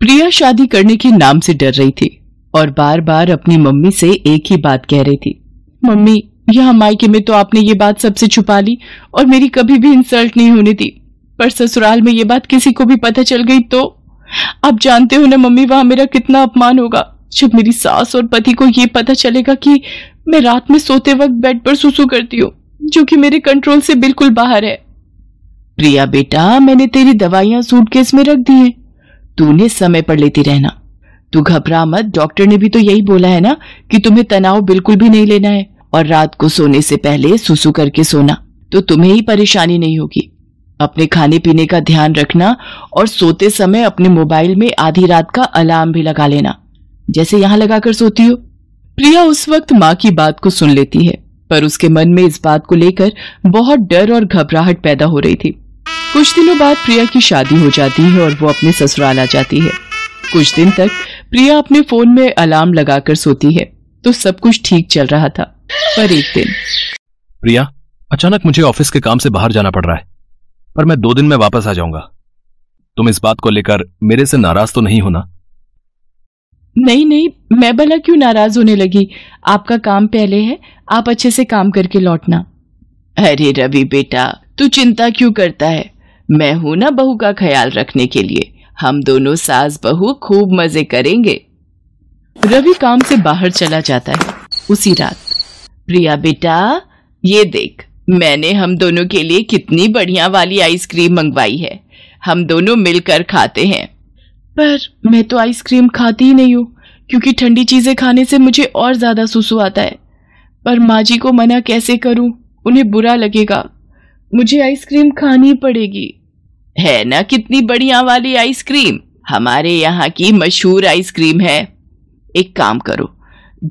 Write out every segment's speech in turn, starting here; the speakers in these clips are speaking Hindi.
प्रिया शादी करने के नाम से डर रही थी और बार बार अपनी मम्मी से एक ही बात कह रही थी मम्मी यहाँ मायके में तो आपने ये बात सबसे छुपा ली और मेरी कभी भी इंसल्ट नहीं होने दी पर ससुराल में ये बात किसी को भी पता चल गई तो आप जानते हो ना मम्मी वहां मेरा कितना अपमान होगा जब मेरी सास और पति को ये पता चलेगा कि मैं रात में सोते वक्त बेड पर सुसु करती हूँ जो कि मेरे कंट्रोल से बिल्कुल बाहर है प्रिया बेटा मैंने तेरी दवाइयां सूटकेस में रख दी है तो उन्हें समय पर लेती रहना तू घबरा मत डॉक्टर ने भी तो यही बोला है ना कि तुम्हें तनाव बिल्कुल भी नहीं लेना है और रात को सोने से पहले सुसु करके सोना तो तुम्हें ही परेशानी नहीं होगी अपने खाने पीने का ध्यान रखना और सोते समय अपने मोबाइल में आधी रात का अलार्म भी लगा लेना जैसे यहाँ लगाकर सोती हो प्रिया उस वक्त माँ की बात को सुन लेती है पर उसके मन में इस बात को लेकर बहुत डर और घबराहट पैदा हो रही थी कुछ दिनों बाद प्रिया की शादी हो जाती है और वो अपने ससुराल आ जाती है कुछ दिन तक प्रिया अपने फोन में अलार्म लगाकर सोती है तो सब कुछ ठीक चल रहा था पर एक दिन प्रिया अचानक मुझे ऑफिस के काम से बाहर जाना पड़ रहा है पर मैं दो दिन में वापस आ जाऊंगा तुम इस बात को लेकर मेरे से नाराज तो नहीं होना नहीं नहीं मैं भला क्यों नाराज होने लगी आपका काम पहले है आप अच्छे से काम करके लौटना अरे रवि बेटा तू चिंता क्यों करता है मैं हूं ना बहू का ख्याल रखने के लिए हम दोनों सास बहू खूब मजे करेंगे रवि काम से बाहर चला जाता है उसी रात प्रिया बेटा ये देख मैंने हम दोनों के लिए कितनी बढ़िया वाली आइसक्रीम मंगवाई है हम दोनों मिलकर खाते हैं पर मैं तो आइसक्रीम खाती ही नहीं हूँ क्योंकि ठंडी चीजें खाने से मुझे और ज्यादा सुसु आता है पर माँ जी को मना कैसे करूँ उन्हें बुरा लगेगा मुझे आइसक्रीम खानी पड़ेगी है ना कितनी बढ़िया वाली आइसक्रीम हमारे यहाँ की मशहूर आइसक्रीम है एक काम करो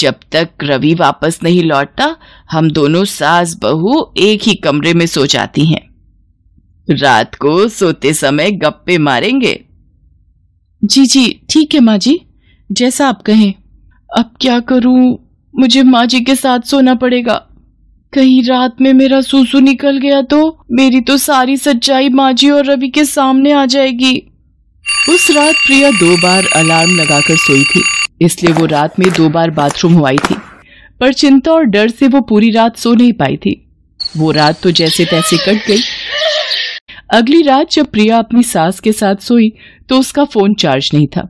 जब तक रवि वापस नहीं लौटता हम दोनों सास बहू एक ही कमरे में सो जाती हैं रात को सोते समय गप्पे मारेंगे जी जी ठीक है माँ जी जैसा आप कहें अब क्या करूं मुझे माँ जी के साथ सोना पड़ेगा कहीं रात में मेरा सूसू निकल गया तो मेरी तो सारी सच्चाई माजी और रवि के सामने आ जाएगी उस रात प्रिया दो बार अलार्म लगाकर सोई थी इसलिए वो रात में दो बार बाथरूम हुई थी पर चिंता और डर से वो पूरी रात सो नहीं पाई थी वो रात तो जैसे तैसे कट गई अगली रात जब प्रिया अपनी सास के साथ सोई तो उसका फोन चार्ज नहीं था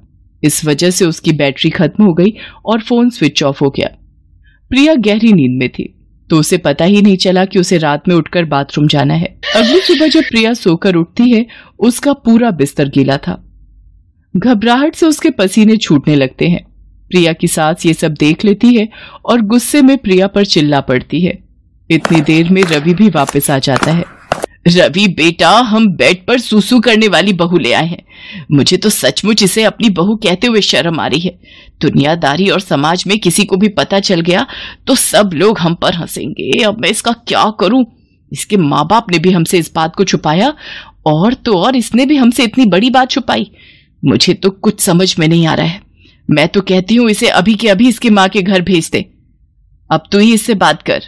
इस वजह से उसकी बैटरी खत्म हो गई और फोन स्विच ऑफ हो गया प्रिया गहरी नींद में थी तो उसे पता ही नहीं चला कि उसे रात में उठकर बाथरूम जाना है अगली सुबह जब प्रिया सोकर उठती है उसका पूरा बिस्तर गीला था घबराहट से उसके पसीने छूटने लगते हैं प्रिया की सास ये सब देख लेती है और गुस्से में प्रिया पर चिल्ला पड़ती है इतनी देर में रवि भी वापस आ जाता है रवि बेटा हम बेड पर सूसू करने वाली बहू ले आए हैं मुझे तो सचमुच इसे अपनी बहू कहते हुए शर्म आ रही है दुनियादारी और समाज में किसी को भी पता चल गया तो सब लोग हम पर हंसेंगे अब मैं इसका क्या करूं इसके माँ बाप ने भी हमसे इस बात को छुपाया और तो और इसने भी हमसे इतनी बड़ी बात छुपाई मुझे तो कुछ समझ में नहीं आ रहा है मैं तो कहती हूं इसे अभी के अभी इसकी माँ के घर भेज दे अब तू ही इससे बात कर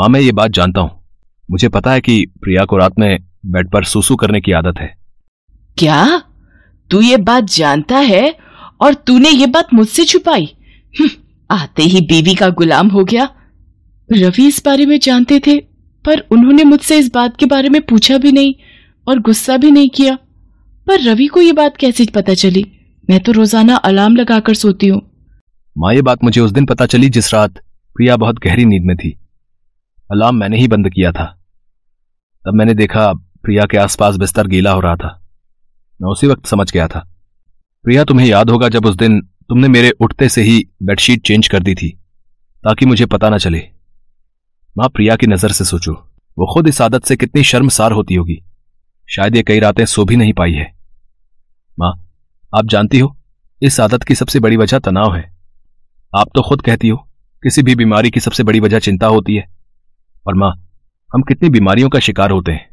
माँ मैं ये बात जानता हूं मुझे पता है कि प्रिया को रात में बेड पर सुसु करने की आदत है क्या तू ये बात जानता है और तूने ये बात मुझसे छुपाई हम्म, आते ही बीवी का गुलाम हो गया रवि इस बारे में जानते थे पर उन्होंने मुझसे इस बात के बारे में पूछा भी नहीं और गुस्सा भी नहीं किया पर रवि को ये बात कैसे पता चली मैं तो रोजाना अलार्म लगाकर सोती हूँ माँ ये बात मुझे उस दिन पता चली जिस रात प्रिया बहुत गहरी नींद में थी अलार्म मैंने ही बंद किया था तब मैंने देखा प्रिया के आसपास बिस्तर गीला हो रहा था मैं उसी वक्त समझ गया था प्रिया तुम्हें याद होगा जब उस दिन तुमने मेरे उठते से ही बेडशीट चेंज कर दी थी ताकि मुझे पता ना चले मां प्रिया की नजर से सोचो वो खुद इस आदत से कितनी शर्मसार होती होगी शायद ये कई रातें सो भी नहीं पाई है मां आप जानती हो इस आदत की सबसे बड़ी वजह तनाव है आप तो खुद कहती हो किसी भी बीमारी की सबसे बड़ी वजह चिंता होती है और माँ हम कितनी बीमारियों का शिकार होते हैं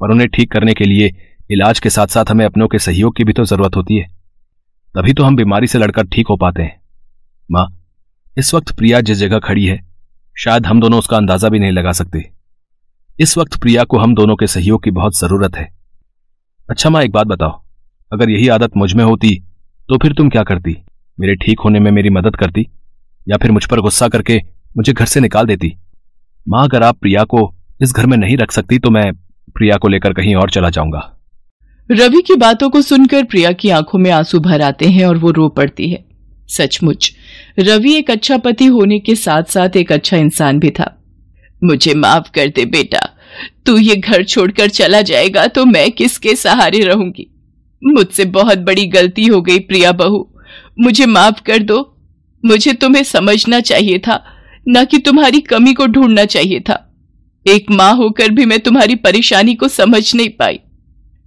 पर उन्हें ठीक करने के लिए इलाज के साथ साथ हमें अपनों के सहयोग की भी तो जरूरत होती है तभी तो हम बीमारी से लड़कर ठीक हो पाते हैं माँ इस वक्त प्रिया जिस जगह खड़ी है शायद हम दोनों उसका अंदाजा भी नहीं लगा सकते इस वक्त प्रिया को हम दोनों के सहयोग की बहुत जरूरत है अच्छा माँ एक बात बताओ अगर यही आदत मुझ में होती तो फिर तुम क्या करती मेरे ठीक होने में मेरी मदद करती या फिर मुझ पर गुस्सा करके मुझे घर से निकाल देती माँ अगर आप प्रिया को इस घर में नहीं रख सकती तो मैं प्रिया को लेकर कहीं और चला जाऊंगा रवि की बातों को सुनकर प्रिया की आंखों में आंसू भर आते हैं और वो रो पड़ती है सचमुच रवि एक अच्छा पति होने के साथ साथ एक अच्छा इंसान भी था मुझे माफ कर दे बेटा तू ये घर छोड़कर चला जाएगा तो मैं किसके सहारे रहूंगी मुझसे बहुत बड़ी गलती हो गई प्रिया बहू मुझे माफ कर दो मुझे तुम्हें समझना चाहिए था न कि तुम्हारी कमी को ढूंढना चाहिए था एक माँ होकर भी मैं तुम्हारी परेशानी को समझ नहीं पाई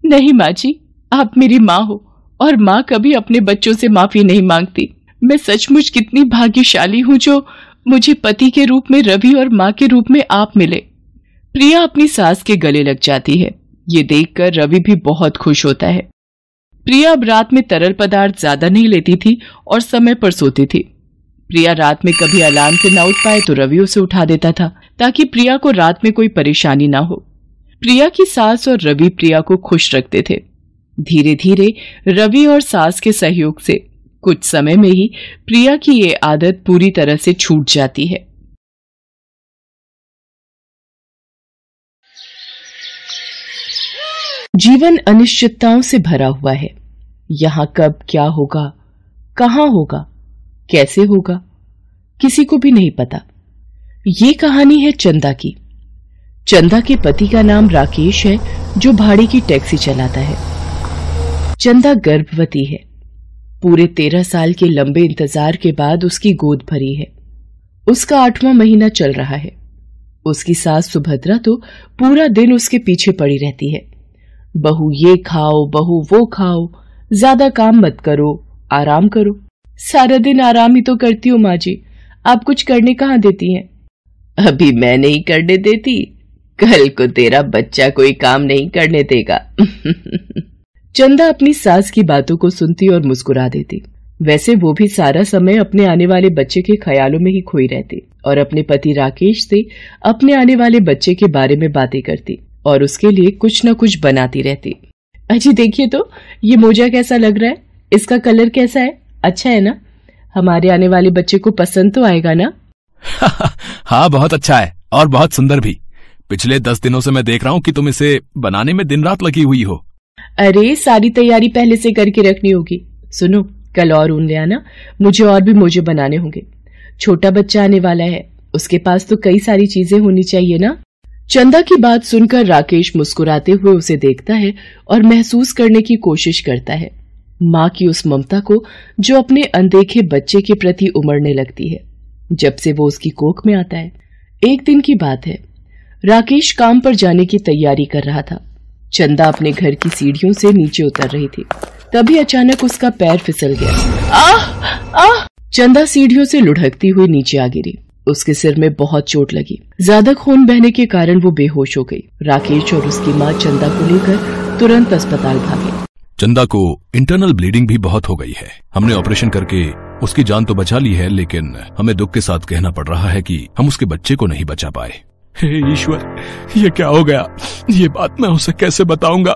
नहीं माँ जी आप मेरी माँ हो और माँ कभी अपने बच्चों से माफी नहीं मांगती मैं सचमुच कितनी भाग्यशाली हूँ जो मुझे पति के रूप में रवि और माँ के रूप में आप मिले प्रिया अपनी सास के गले लग जाती है ये देखकर रवि भी बहुत खुश होता है प्रिया अब रात में तरल पदार्थ ज्यादा नहीं लेती थी और समय पर सोती थी प्रिया रात में कभी अलार्म से ना उठ पाए तो रवि उसे उठा देता था ताकि प्रिया को रात में कोई परेशानी ना हो प्रिया की सास और रवि प्रिया को खुश रखते थे धीरे धीरे रवि और सास के सहयोग से कुछ समय में ही प्रिया की ये आदत पूरी तरह से छूट जाती है जीवन अनिश्चितताओं से भरा हुआ है यहाँ कब क्या होगा कहाँ होगा कैसे होगा किसी को भी नहीं पता ये कहानी है चंदा की चंदा के पति का नाम राकेश है जो भाड़े की टैक्सी चलाता है चंदा गर्भवती है पूरे तेरह साल के लंबे इंतजार के बाद उसकी गोद भरी है उसका आठवां महीना चल रहा है उसकी सास सुभद्रा तो पूरा दिन उसके पीछे पड़ी रहती है बहू ये खाओ बहू वो खाओ ज्यादा काम मत करो आराम करो सारा दिन आराम ही तो करती हूँ माँ जी आप कुछ करने कहाँ देती हैं अभी मैं नहीं करने देती कल को तेरा बच्चा कोई काम नहीं करने देगा चंदा अपनी सास की बातों को सुनती और मुस्कुरा देती वैसे वो भी सारा समय अपने आने वाले बच्चे के ख्यालों में ही खोई रहती और अपने पति राकेश से अपने आने वाले बच्चे के बारे में बातें करती और उसके लिए कुछ न कुछ बनाती रहती अजी देखिए तो ये मोजा कैसा लग रहा है इसका कलर कैसा है अच्छा है ना हमारे आने वाले बच्चे को पसंद तो आएगा ना हाँ बहुत अच्छा है और बहुत सुंदर भी पिछले दस दिनों से मैं देख रहा हूँ कि तुम इसे बनाने में दिन रात लगी हुई हो अरे सारी तैयारी पहले से करके रखनी होगी सुनो कल और ऊन ले आना मुझे और भी मोजे बनाने होंगे छोटा बच्चा आने वाला है उसके पास तो कई सारी चीजें होनी चाहिए ना चंदा की बात सुनकर राकेश मुस्कुराते हुए उसे देखता है और महसूस करने की कोशिश करता है माँ की उस ममता को जो अपने अनदेखे बच्चे के प्रति उमड़ने लगती है जब से वो उसकी कोख में आता है एक दिन की बात है राकेश काम पर जाने की तैयारी कर रहा था चंदा अपने घर की सीढ़ियों से नीचे उतर रही थी तभी अचानक उसका पैर फिसल गया आह आह चंदा सीढ़ियों से लुढ़कती हुई नीचे आ गिरी उसके सिर में बहुत चोट लगी ज्यादा खून बहने के कारण वो बेहोश हो गई राकेश और उसकी माँ चंदा को लेकर तुरंत अस्पताल भागे चंदा को इंटरनल ब्लीडिंग भी बहुत हो गई है हमने ऑपरेशन करके उसकी जान तो बचा ली है लेकिन हमें दुख के साथ कहना पड़ रहा है कि हम उसके बच्चे को नहीं बचा पाए हे ईश्वर ये क्या हो गया ये बात मैं उसे कैसे बताऊंगा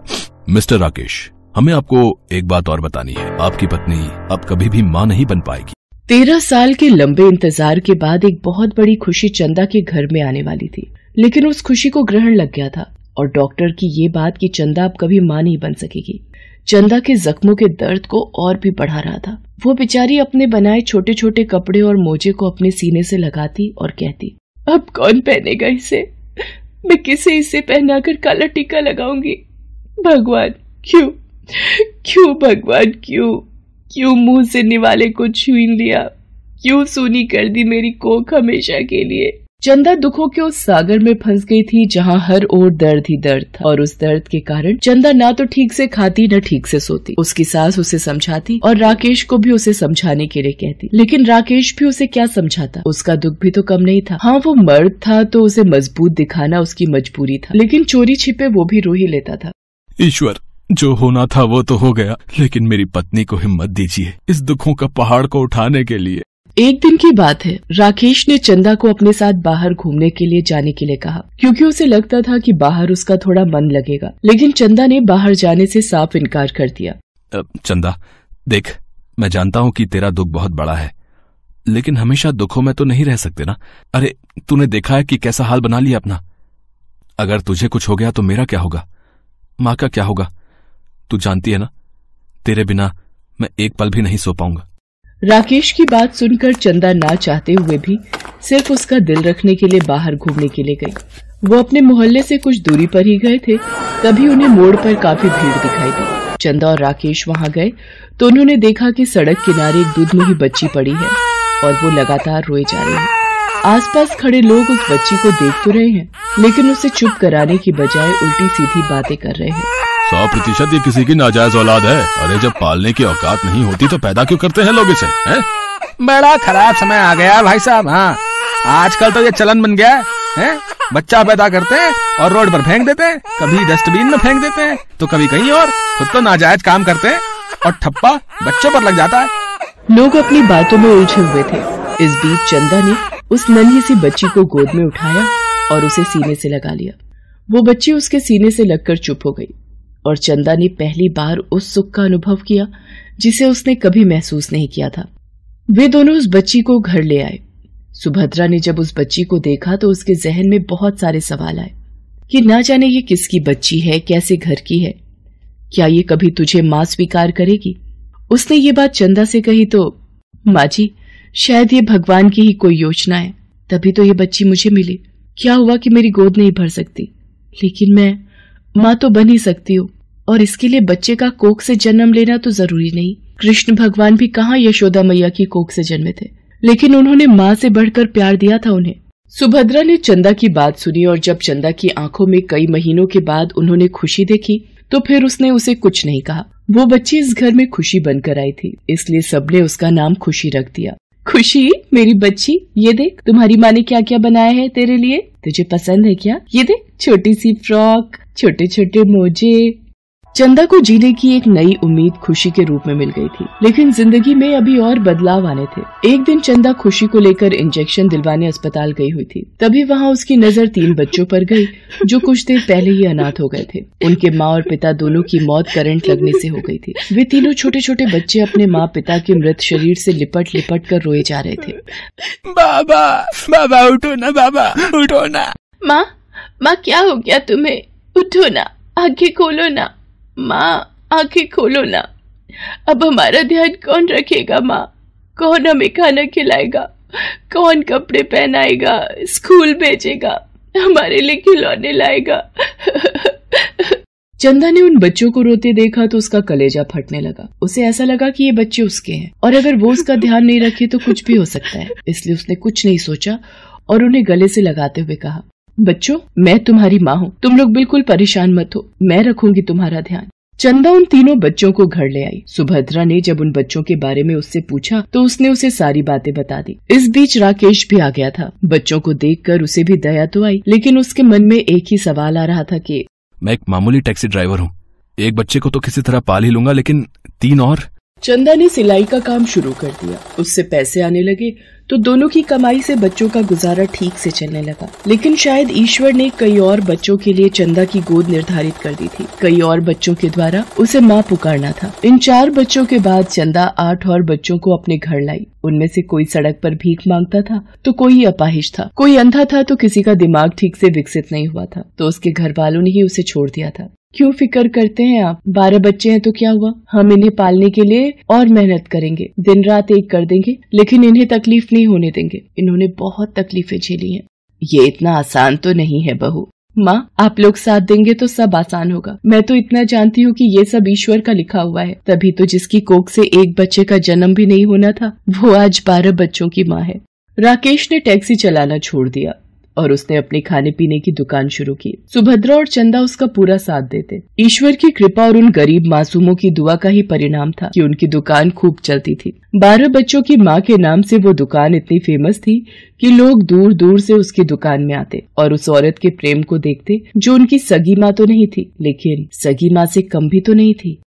मिस्टर राकेश हमें आपको एक बात और बतानी है आपकी पत्नी अब कभी भी माँ नहीं बन पाएगी तेरह साल के लंबे इंतजार के बाद एक बहुत बड़ी खुशी चंदा के घर में आने वाली थी लेकिन उस खुशी को ग्रहण लग गया था और डॉक्टर की ये बात कि चंदा अब कभी मां नहीं बन सकेगी चंदा के जख्मों के दर्द को और भी बढ़ा रहा था वो बेचारी अपने बनाए छोटे छोटे कपड़े और मोजे को अपने सीने से लगाती और कहती अब कौन पहनेगा इसे मैं किसे इसे पहनाकर काला टीका लगाऊंगी भगवान क्यों क्यों भगवान क्यों क्यों मुंह से निवाले को छीन लिया क्यों सुनी कर दी मेरी कोख हमेशा के लिए चंदा दुखों के उस सागर में फंस गई थी जहां हर ओर दर्द ही दर्द था और उस दर्द के कारण चंदा ना तो ठीक से खाती न ठीक से सोती उसकी सास उसे समझाती और राकेश को भी उसे समझाने के लिए कहती लेकिन राकेश भी उसे क्या समझाता उसका दुख भी तो कम नहीं था हाँ वो मर्द था तो उसे मजबूत दिखाना उसकी मजबूरी था लेकिन चोरी छिपे वो भी रो ही लेता था ईश्वर जो होना था वो तो हो गया लेकिन मेरी पत्नी को हिम्मत दीजिए इस दुखों का पहाड़ को उठाने के लिए एक दिन की बात है राकेश ने चंदा को अपने साथ बाहर घूमने के लिए जाने के लिए कहा क्योंकि उसे लगता था कि बाहर उसका थोड़ा मन लगेगा लेकिन चंदा ने बाहर जाने से साफ इनकार कर दिया चंदा देख मैं जानता हूँ कि तेरा दुख बहुत बड़ा है लेकिन हमेशा दुखों में तो नहीं रह सकते ना अरे तूने देखा है कि कैसा हाल बना लिया अपना अगर तुझे कुछ हो गया तो मेरा क्या होगा माँ का क्या होगा तू जानती है ना तेरे बिना मैं एक पल भी नहीं सो पाऊंगा राकेश की बात सुनकर चंदा ना चाहते हुए भी सिर्फ उसका दिल रखने के लिए बाहर घूमने के लिए गई वो अपने मोहल्ले से कुछ दूरी पर ही गए थे तभी उन्हें मोड़ पर काफी भीड़ दिखाई दी चंदा और राकेश वहाँ गए तो उन्होंने देखा कि सड़क किनारे एक दूध में ही बच्ची पड़ी है और वो लगातार रोए जा रही है आसपास खड़े लोग उस बच्ची को देख तो रहे हैं लेकिन उसे चुप कराने की बजाय उल्टी सीधी बातें कर रहे हैं सौ प्रतिशत ये किसी की नाजायज औलाद है अरे जब पालने की औकात नहीं होती तो पैदा क्यों करते हैं लोग इसे है? बड़ा खराब समय आ गया भाई साहब हाँ आजकल तो ये चलन बन गया है, है? बच्चा पैदा करते हैं और रोड पर फेंक देते हैं कभी डस्टबिन में फेंक देते हैं तो कभी कहीं और खुद तो नाजायज काम करते हैं और ठप्पा बच्चों पर लग जाता है लोग अपनी बातों में उलझे हुए थे इस बीच चंदा ने उस नन्ही सी बच्ची को गोद में उठाया और उसे सीने से लगा लिया वो बच्ची उसके सीने से लगकर चुप हो गई और चंदा ने पहली बार उस सुख का अनुभव किया जिसे उसने कभी महसूस नहीं किया था वे दोनों उस बच्ची को घर ले आए सुभद्रा ने जब उस बच्ची को देखा तो उसके जहन में बहुत सारे सवाल आए कि ना जाने ये किसकी बच्ची है कैसे घर की है क्या ये कभी तुझे मां स्वीकार करेगी उसने ये बात चंदा से कही तो माँ जी शायद ये भगवान की ही कोई योजना है तभी तो ये बच्ची मुझे मिली क्या हुआ कि मेरी गोद नहीं भर सकती लेकिन मैं माँ तो बन ही सकती हो और इसके लिए बच्चे का कोख से जन्म लेना तो जरूरी नहीं कृष्ण भगवान भी कहाँ यशोदा मैया की कोख से जन्मे थे लेकिन उन्होंने माँ से बढ़कर प्यार दिया था उन्हें सुभद्रा ने चंदा की बात सुनी और जब चंदा की आंखों में कई महीनों के बाद उन्होंने खुशी देखी तो फिर उसने उसे कुछ नहीं कहा वो बच्ची इस घर में खुशी बनकर आई थी इसलिए सबने उसका नाम खुशी रख दिया खुशी मेरी बच्ची ये देख तुम्हारी माँ ने क्या क्या बनाया है तेरे लिए तुझे पसंद है क्या ये देख छोटी सी फ्रॉक छोटे छोटे मोजे चंदा को जीने की एक नई उम्मीद खुशी के रूप में मिल गई थी लेकिन जिंदगी में अभी और बदलाव आने थे एक दिन चंदा खुशी को लेकर इंजेक्शन दिलवाने अस्पताल गई हुई थी तभी वहाँ उसकी नजर तीन बच्चों पर गई जो कुछ देर पहले ही अनाथ हो गए थे उनके माँ और पिता दोनों की मौत करंट लगने से हो गयी थी वे तीनों छोटे छोटे बच्चे अपने माँ पिता के मृत शरीर ऐसी लिपट लिपट कर रोए जा रहे थे बाबा बाबा उठो न बाबा उठो ना माँ माँ क्या हो गया तुम्हे उठो ना आगे खोलो ना माँ आंखें खोलो ना अब हमारा ध्यान कौन रखेगा माँ कौन हमें खाना खिलाएगा कौन कपड़े पहनाएगा स्कूल भेजेगा हमारे लिए खिलौने लाएगा चंदा ने उन बच्चों को रोते देखा तो उसका कलेजा फटने लगा उसे ऐसा लगा कि ये बच्चे उसके हैं और अगर वो उसका ध्यान नहीं रखे तो कुछ भी हो सकता है इसलिए उसने कुछ नहीं सोचा और उन्हें गले से लगाते हुए कहा बच्चों मैं तुम्हारी माँ हूँ तुम लोग बिल्कुल परेशान मत हो मैं रखूंगी तुम्हारा ध्यान चंदा उन तीनों बच्चों को घर ले आई सुभद्रा ने जब उन बच्चों के बारे में उससे पूछा तो उसने उसे सारी बातें बता दी इस बीच राकेश भी आ गया था बच्चों को देखकर उसे भी दया तो आई लेकिन उसके मन में एक ही सवाल आ रहा था कि मैं एक मामूली टैक्सी ड्राइवर हूँ एक बच्चे को तो किसी तरह पाल ही लूंगा लेकिन तीन और चंदा ने सिलाई का काम शुरू कर दिया उससे पैसे आने लगे तो दोनों की कमाई से बच्चों का गुजारा ठीक से चलने लगा लेकिन शायद ईश्वर ने कई और बच्चों के लिए चंदा की गोद निर्धारित कर दी थी कई और बच्चों के द्वारा उसे माँ पुकारना था इन चार बच्चों के बाद चंदा आठ और बच्चों को अपने घर लाई उनमें से कोई सड़क पर भीख मांगता था तो कोई अपाहिज था कोई अंधा था तो किसी का दिमाग ठीक से विकसित नहीं हुआ था तो उसके घर वालों ने ही उसे छोड़ दिया था क्यों फिक्र करते हैं आप बारह बच्चे हैं तो क्या हुआ हम इन्हें पालने के लिए और मेहनत करेंगे दिन रात एक कर देंगे लेकिन इन्हें तकलीफ नहीं होने देंगे इन्होंने बहुत तकलीफें झेली हैं ये इतना आसान तो नहीं है बहू माँ आप लोग साथ देंगे तो सब आसान होगा मैं तो इतना जानती हूँ कि ये सब ईश्वर का लिखा हुआ है तभी तो जिसकी कोख से एक बच्चे का जन्म भी नहीं होना था वो आज बारह बच्चों की माँ है राकेश ने टैक्सी चलाना छोड़ दिया और उसने अपने खाने पीने की दुकान शुरू की सुभद्रा और चंदा उसका पूरा साथ देते ईश्वर की कृपा और उन गरीब मासूमों की दुआ का ही परिणाम था कि उनकी दुकान खूब चलती थी बारह बच्चों की माँ के नाम से वो दुकान इतनी फेमस थी कि लोग दूर दूर से उसकी दुकान में आते और उस औरत के प्रेम को देखते जो उनकी सगी माँ तो नहीं थी लेकिन सगी माँ से कम भी तो नहीं थी